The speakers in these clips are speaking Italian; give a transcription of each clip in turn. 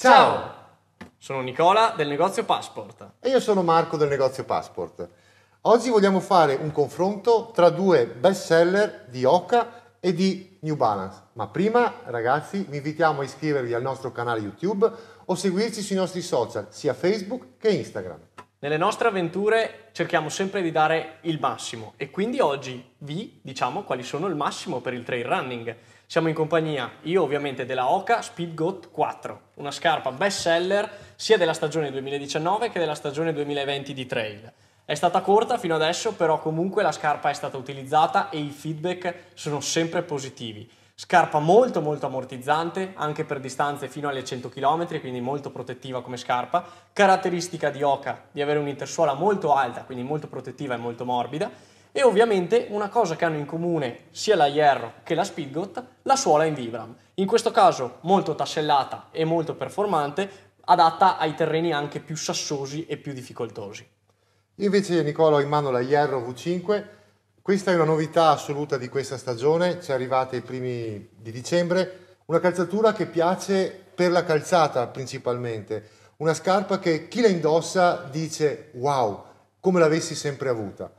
Ciao! Sono Nicola del negozio Passport. E io sono Marco del negozio Passport. Oggi vogliamo fare un confronto tra due best seller di Oca e di New Balance. Ma prima, ragazzi, vi invitiamo a iscrivervi al nostro canale YouTube o seguirci sui nostri social, sia Facebook che Instagram. Nelle nostre avventure cerchiamo sempre di dare il massimo e quindi oggi vi diciamo quali sono il massimo per il trail running. Siamo in compagnia, io ovviamente, della Oca Speed Goat 4, una scarpa best seller sia della stagione 2019 che della stagione 2020 di trail. È stata corta fino adesso, però comunque la scarpa è stata utilizzata e i feedback sono sempre positivi. Scarpa molto molto ammortizzante, anche per distanze fino alle 100 km, quindi molto protettiva come scarpa. Caratteristica di Oca di avere un'intersuola molto alta, quindi molto protettiva e molto morbida e ovviamente una cosa che hanno in comune sia la Hierro che la Speedgoat, la suola in Vibram. In questo caso molto tassellata e molto performante, adatta ai terreni anche più sassosi e più difficoltosi. Invece Nicola ho in mano la Hierro V5, questa è una novità assoluta di questa stagione, ci è arrivata i primi di dicembre, una calzatura che piace per la calzata principalmente, una scarpa che chi la indossa dice wow, come l'avessi sempre avuta.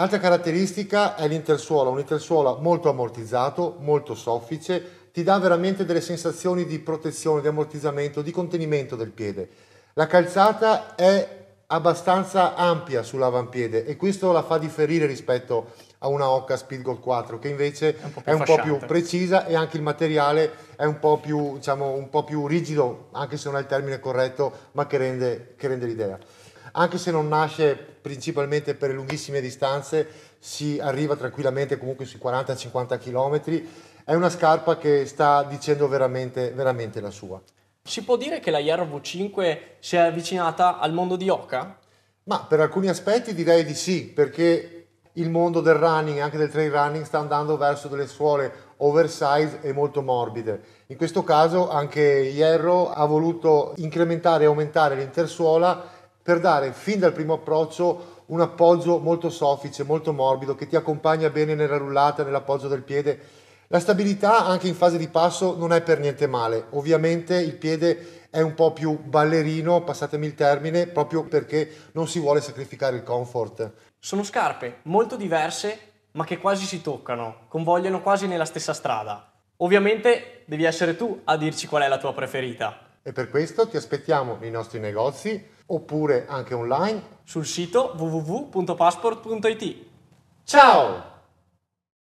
Altra caratteristica è l'intersuola, un intersuola molto ammortizzato, molto soffice, ti dà veramente delle sensazioni di protezione, di ammortizzamento, di contenimento del piede. La calzata è abbastanza ampia sull'avampiede e questo la fa differire rispetto a una Oca Speed Gold 4 che invece è un po' più, un po più precisa e anche il materiale è un po' più, diciamo, un po più rigido, anche se non è il termine corretto, ma che rende, che rende l'idea anche se non nasce principalmente per lunghissime distanze, si arriva tranquillamente comunque sui 40-50 km. È una scarpa che sta dicendo veramente, veramente la sua. Si può dire che la v 5 si è avvicinata al mondo di Oka? Ma per alcuni aspetti direi di sì, perché il mondo del running e anche del trail running sta andando verso delle suole oversize e molto morbide. In questo caso anche Hierro ha voluto incrementare e aumentare l'intersuola per dare fin dal primo approccio un appoggio molto soffice, molto morbido, che ti accompagna bene nella rullata, nell'appoggio del piede. La stabilità anche in fase di passo non è per niente male, ovviamente il piede è un po' più ballerino, passatemi il termine, proprio perché non si vuole sacrificare il comfort. Sono scarpe molto diverse, ma che quasi si toccano, convogliano quasi nella stessa strada. Ovviamente devi essere tu a dirci qual è la tua preferita. E per questo ti aspettiamo nei nostri negozi oppure anche online sul sito www.passport.it. Ciao!